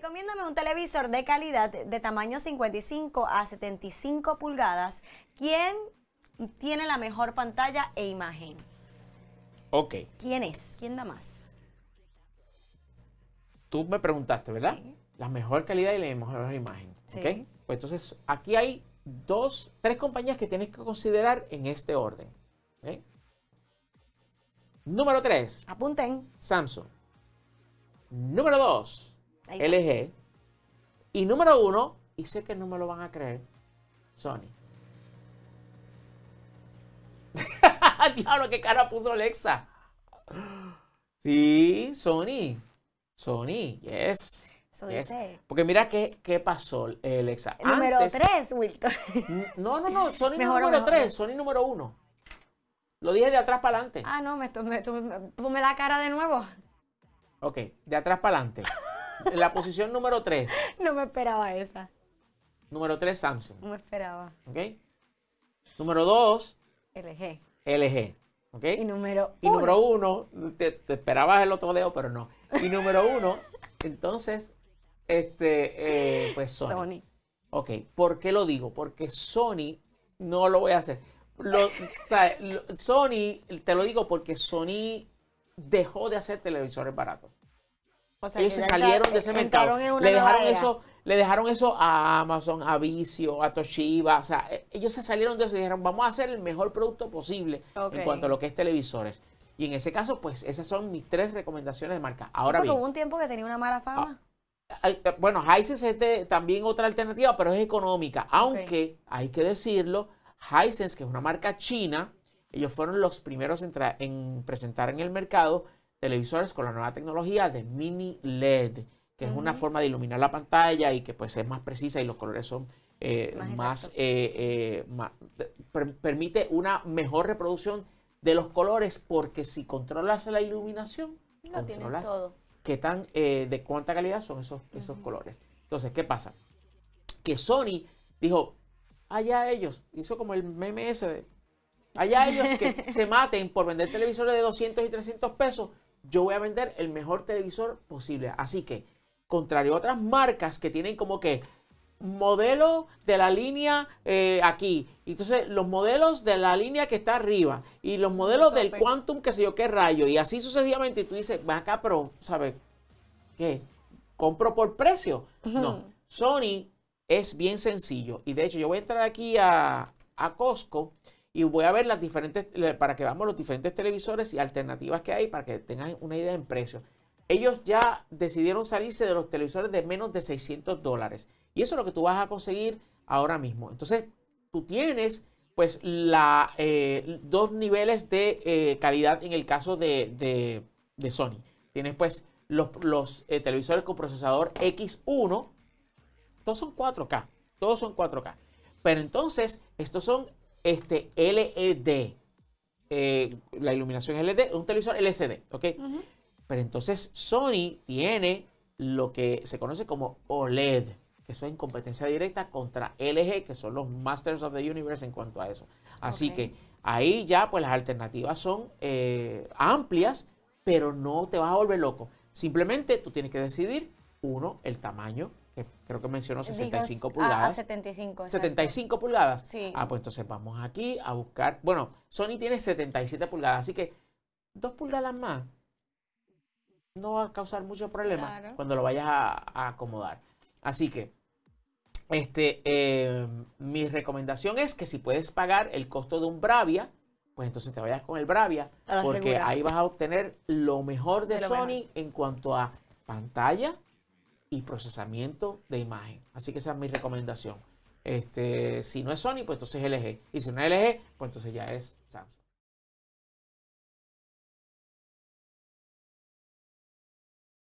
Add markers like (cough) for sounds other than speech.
Recomiéndame un televisor de calidad de tamaño 55 a 75 pulgadas. ¿Quién tiene la mejor pantalla e imagen? Ok. ¿Quién es? ¿Quién da más? Tú me preguntaste, ¿verdad? La mejor calidad y la mejor imagen. ¿Ok? Pues entonces, aquí hay dos, tres compañías que tienes que considerar en este orden. Número tres. Apunten. Samsung. Número dos. LG. Y número uno, y sé que no me lo van a creer, Sony. (laughs) Diablo, qué cara puso Alexa. Sí, Sony. Sony, yes. Yes. Porque mira qué, qué pasó, eh, Alexa. Número tres, Wilton. No, no, no, Sony (laughs) número tres Sony número uno Lo dije de atrás para adelante. Ah, no, me, puse la cara de nuevo. Ok, de atrás para adelante en La posición número 3. No me esperaba esa. Número 3, Samsung. No me esperaba. ¿Ok? Número 2. LG. LG. ¿Ok? Y número 1. Y número 1. Te, esperabas el otro dedo, pero no. Y número 1. entonces, este, eh, pues Sony. Sony. Ok, ¿por qué lo digo? Porque Sony no lo voy a hacer. Sony, te lo digo porque Sony dejó de hacer televisores baratos ellos se salieron de ese mercado. le dejaron eso, le dejaron eso a Amazon, a Vicio, a Toshiba. O sea, eh, ellos se salieron de eso y dijeron, vamos a hacer el mejor producto posible en cuanto a lo que es televisores. Y en ese caso, pues, esas son mis tres recomendaciones de marca. Ahora hubo un tiempo que tenía una mala fama. Ah, eh, bueno, Hisense es también otra alternativa, pero es económica. Aunque, hay que decirlo, Hisense, que es una marca china, ellos fueron los primeros en, en presentar en el mercado televisores con la nueva tecnología de mini LED, que es una forma de iluminar la pantalla y que pues es más precisa y los colores son eh, más, eh, eh, permite una mejor reproducción de los colores porque si controlas la iluminación, controlas todo. qué tan de cuánta calidad son esos, esos colores. Entonces, ¿qué pasa? Que Sony dijo, allá ellos, hizo como el MMS allá ellos que (laughs) se maten por vender televisores de 200 y 300 pesos yo voy a vender el mejor televisor posible. Así que, contrario a otras marcas que tienen como que modelo de la línea eh, aquí. Entonces, los modelos de la línea que está arriba y los modelos del quantum que sé yo qué rayo y así sucesivamente. Y tú dices, va acá, pero, ¿sabes qué? ¿Compro por precio? No. Sony es bien sencillo. Y de hecho, yo voy a entrar aquí a, a Costco y voy a ver las diferentes, para que veamos los diferentes televisores y alternativas que hay para que tengan una idea en precio. Ellos ya decidieron salirse de los televisores de menos de 600 dólares. Y eso es lo que tú vas a conseguir ahora mismo. Entonces, tú tienes pues la, eh, dos niveles de eh, calidad en el caso de, Sony. Tienes pues los, eh, televisores con procesador X1. Todos son 4K. Todos son 4K. Pero entonces, estos son este LED, eh, la iluminación LED, un televisor LCD, ¿ok? Pero entonces Sony tiene lo que se conoce como OLED, que es en competencia directa contra LG, que son los Masters of the Universe en cuanto a eso. Así que ahí ya pues las alternativas son eh, amplias, pero no te vas a volver loco. Simplemente tú tienes que decidir, uno, el tamaño, creo que mencionó 65 pulgadas. 75. 75 pulgadas. Sí. Ah, pues entonces vamos aquí a buscar. Bueno, Sony tiene 77 pulgadas, así que dos pulgadas más no va a causar mucho problema cuando lo vayas a, acomodar. Así que, este, em, mi recomendación es que si puedes pagar el costo de un Bravia, pues entonces te vayas con el Bravia, porque ahí vas a obtener lo mejor de, Sony en cuanto a pantalla, y procesamiento de imagen. Así que esa es mi recomendación. Este, si no es Sony, pues entonces es LG. Y si no es LG, pues entonces ya es Samsung.